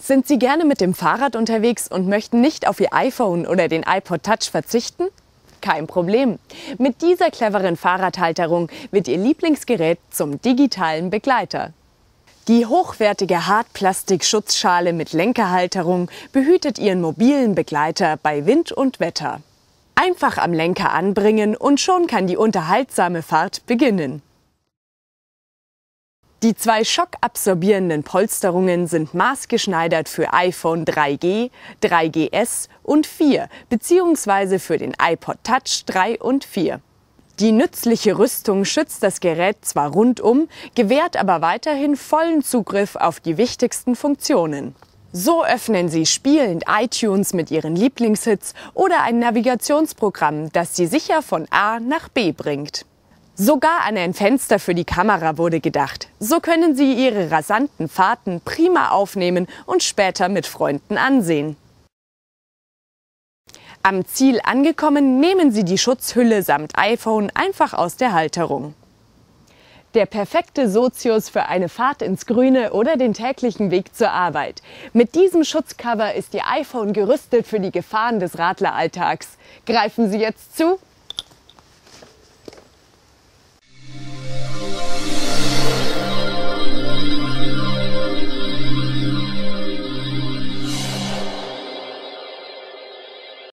Sind Sie gerne mit dem Fahrrad unterwegs und möchten nicht auf Ihr iPhone oder den iPod Touch verzichten? Kein Problem. Mit dieser cleveren Fahrradhalterung wird Ihr Lieblingsgerät zum digitalen Begleiter. Die hochwertige Hartplastik-Schutzschale mit Lenkerhalterung behütet Ihren mobilen Begleiter bei Wind und Wetter. Einfach am Lenker anbringen und schon kann die unterhaltsame Fahrt beginnen. Die zwei schockabsorbierenden Polsterungen sind maßgeschneidert für iPhone 3G, 3GS und 4 bzw. für den iPod Touch 3 und 4. Die nützliche Rüstung schützt das Gerät zwar rundum, gewährt aber weiterhin vollen Zugriff auf die wichtigsten Funktionen. So öffnen Sie spielend iTunes mit Ihren Lieblingshits oder ein Navigationsprogramm, das Sie sicher von A nach B bringt. Sogar an ein Fenster für die Kamera wurde gedacht. So können Sie Ihre rasanten Fahrten prima aufnehmen und später mit Freunden ansehen. Am Ziel angekommen, nehmen Sie die Schutzhülle samt iPhone einfach aus der Halterung. Der perfekte Sozius für eine Fahrt ins Grüne oder den täglichen Weg zur Arbeit. Mit diesem Schutzcover ist Ihr iPhone gerüstet für die Gefahren des Radleralltags. Greifen Sie jetzt zu